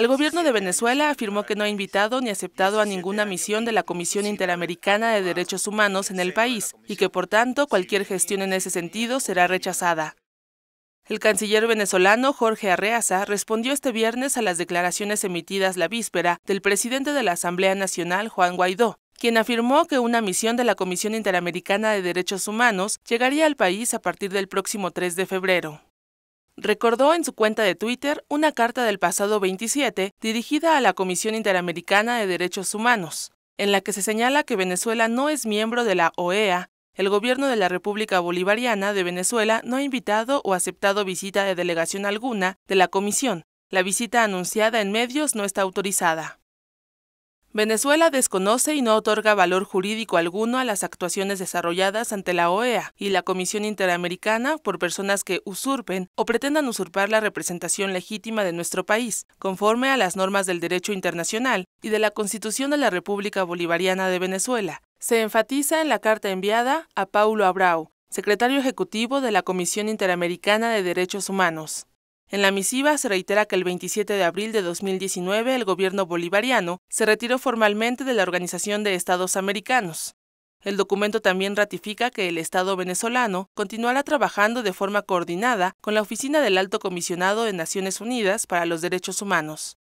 El gobierno de Venezuela afirmó que no ha invitado ni aceptado a ninguna misión de la Comisión Interamericana de Derechos Humanos en el país y que por tanto cualquier gestión en ese sentido será rechazada. El canciller venezolano Jorge Arreaza respondió este viernes a las declaraciones emitidas la víspera del presidente de la Asamblea Nacional, Juan Guaidó, quien afirmó que una misión de la Comisión Interamericana de Derechos Humanos llegaría al país a partir del próximo 3 de febrero. Recordó en su cuenta de Twitter una carta del pasado 27 dirigida a la Comisión Interamericana de Derechos Humanos, en la que se señala que Venezuela no es miembro de la OEA, el gobierno de la República Bolivariana de Venezuela no ha invitado o aceptado visita de delegación alguna de la Comisión. La visita anunciada en medios no está autorizada. Venezuela desconoce y no otorga valor jurídico alguno a las actuaciones desarrolladas ante la OEA y la Comisión Interamericana por personas que usurpen o pretendan usurpar la representación legítima de nuestro país, conforme a las normas del derecho internacional y de la Constitución de la República Bolivariana de Venezuela. Se enfatiza en la carta enviada a Paulo Abrao, secretario ejecutivo de la Comisión Interamericana de Derechos Humanos. En la misiva se reitera que el 27 de abril de 2019 el gobierno bolivariano se retiró formalmente de la Organización de Estados Americanos. El documento también ratifica que el Estado venezolano continuará trabajando de forma coordinada con la Oficina del Alto Comisionado de Naciones Unidas para los Derechos Humanos.